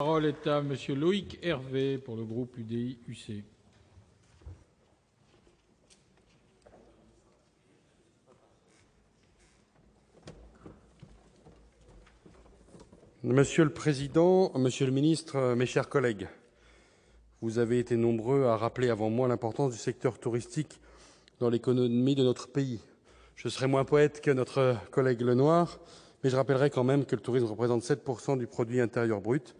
La parole est à Monsieur Loïc Hervé pour le groupe UDI-UC. Monsieur le président, monsieur le ministre, mes chers collègues, vous avez été nombreux à rappeler avant moi l'importance du secteur touristique dans l'économie de notre pays. Je serai moins poète que notre collègue Lenoir, mais je rappellerai quand même que le tourisme représente 7% du produit intérieur brut,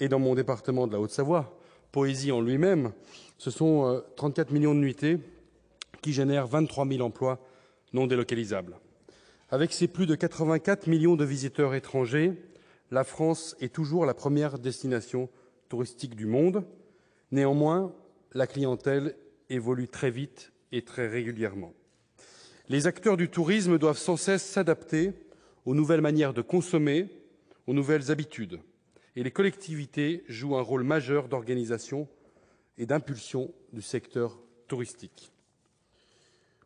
et, dans mon département de la Haute-Savoie, Poésie en lui-même, ce sont 34 euh, millions de nuitées qui génèrent 23 000 emplois non délocalisables. Avec ses plus de 84 millions de visiteurs étrangers, la France est toujours la première destination touristique du monde. Néanmoins, la clientèle évolue très vite et très régulièrement. Les acteurs du tourisme doivent sans cesse s'adapter aux nouvelles manières de consommer, aux nouvelles habitudes et les collectivités jouent un rôle majeur d'organisation et d'impulsion du secteur touristique.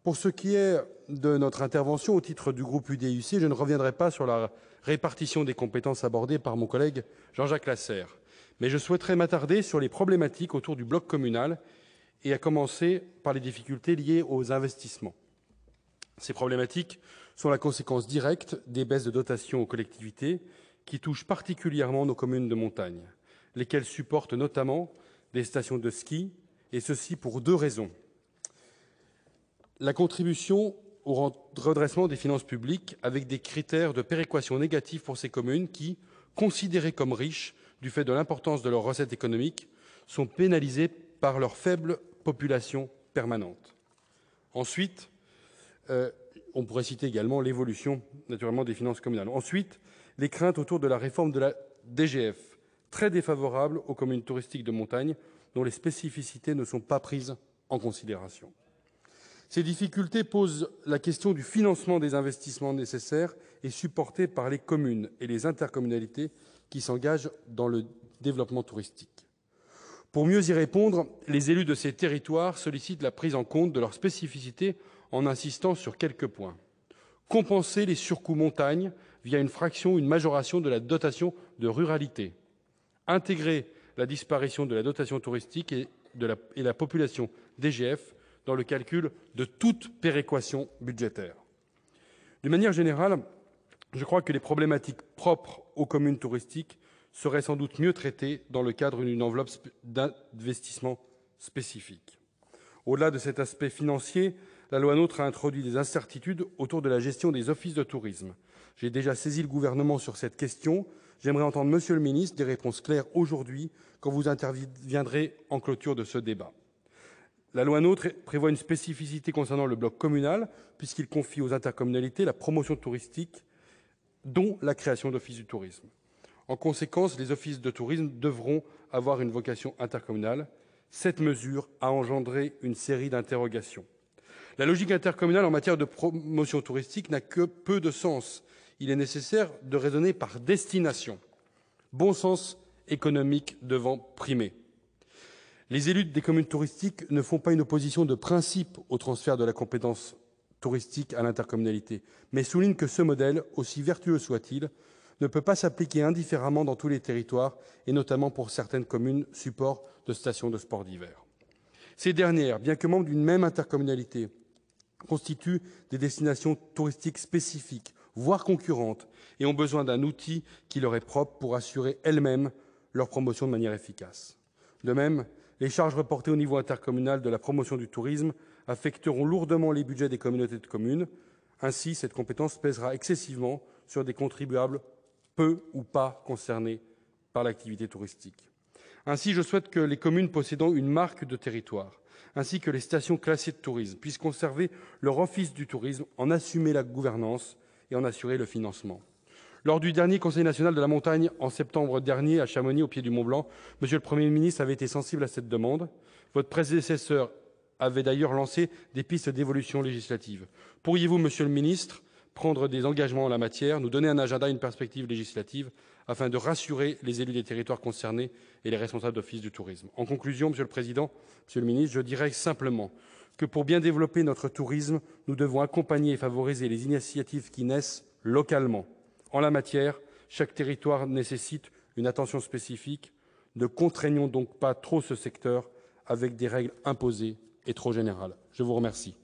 Pour ce qui est de notre intervention au titre du groupe UDUC, je ne reviendrai pas sur la répartition des compétences abordées par mon collègue Jean-Jacques Lasserre, mais je souhaiterais m'attarder sur les problématiques autour du bloc communal, et à commencer par les difficultés liées aux investissements. Ces problématiques sont la conséquence directe des baisses de dotations aux collectivités qui touche particulièrement nos communes de montagne, lesquelles supportent notamment des stations de ski, et ceci pour deux raisons. La contribution au redressement des finances publiques, avec des critères de péréquation négatifs pour ces communes qui, considérées comme riches du fait de l'importance de leurs recettes économiques, sont pénalisées par leur faible population permanente. Ensuite, euh, on pourrait citer également l'évolution naturellement, des finances communales. Ensuite, les craintes autour de la réforme de la DGF, très défavorable aux communes touristiques de montagne, dont les spécificités ne sont pas prises en considération. Ces difficultés posent la question du financement des investissements nécessaires et supportés par les communes et les intercommunalités qui s'engagent dans le développement touristique. Pour mieux y répondre, les élus de ces territoires sollicitent la prise en compte de leurs spécificités en insistant sur quelques points compenser les surcoûts montagne une fraction ou une majoration de la dotation de ruralité intégrer la disparition de la dotation touristique et de la population DGF dans le calcul de toute péréquation budgétaire. De manière générale, je crois que les problématiques propres aux communes touristiques seraient sans doute mieux traitées dans le cadre d'une enveloppe d'investissement spécifique. Au-delà de cet aspect financier, la loi NOTRe a introduit des incertitudes autour de la gestion des offices de tourisme. J'ai déjà saisi le Gouvernement sur cette question. J'aimerais entendre, monsieur le ministre, des réponses claires aujourd'hui, quand vous interviendrez en clôture de ce débat. La loi NOTRe prévoit une spécificité concernant le bloc communal, puisqu'il confie aux intercommunalités la promotion touristique, dont la création d'offices du tourisme. En conséquence, les offices de tourisme devront avoir une vocation intercommunale. Cette mesure a engendré une série d'interrogations. La logique intercommunale en matière de promotion touristique n'a que peu de sens. Il est nécessaire de raisonner par destination, bon sens économique devant primer. Les élus des communes touristiques ne font pas une opposition de principe au transfert de la compétence touristique à l'intercommunalité, mais soulignent que ce modèle, aussi vertueux soit-il, ne peut pas s'appliquer indifféremment dans tous les territoires, et notamment pour certaines communes support de stations de sports d'hiver. Ces dernières, bien que membres d'une même intercommunalité, constituent des destinations touristiques spécifiques, voire concurrentes, et ont besoin d'un outil qui leur est propre pour assurer elles-mêmes leur promotion de manière efficace. De même, les charges reportées au niveau intercommunal de la promotion du tourisme affecteront lourdement les budgets des communautés de communes. Ainsi, cette compétence pèsera excessivement sur des contribuables peu ou pas concernés par l'activité touristique. Ainsi, je souhaite que les communes possédant une marque de territoire ainsi que les stations classées de tourisme puissent conserver leur office du tourisme, en assumer la gouvernance et en assurer le financement. Lors du dernier Conseil national de la montagne, en septembre dernier, à Chamonix, au pied du Mont-Blanc, Monsieur le Premier ministre avait été sensible à cette demande. Votre prédécesseur avait d'ailleurs lancé des pistes d'évolution législative. Pourriez-vous, monsieur le ministre, prendre des engagements en la matière, nous donner un agenda une perspective législative, afin de rassurer les élus des territoires concernés et les responsables d'office du tourisme. En conclusion, monsieur le président, monsieur le ministre, je dirais simplement que, pour bien développer notre tourisme, nous devons accompagner et favoriser les initiatives qui naissent localement. En la matière, chaque territoire nécessite une attention spécifique. Ne contraignons donc pas trop ce secteur avec des règles imposées et trop générales. Je vous remercie.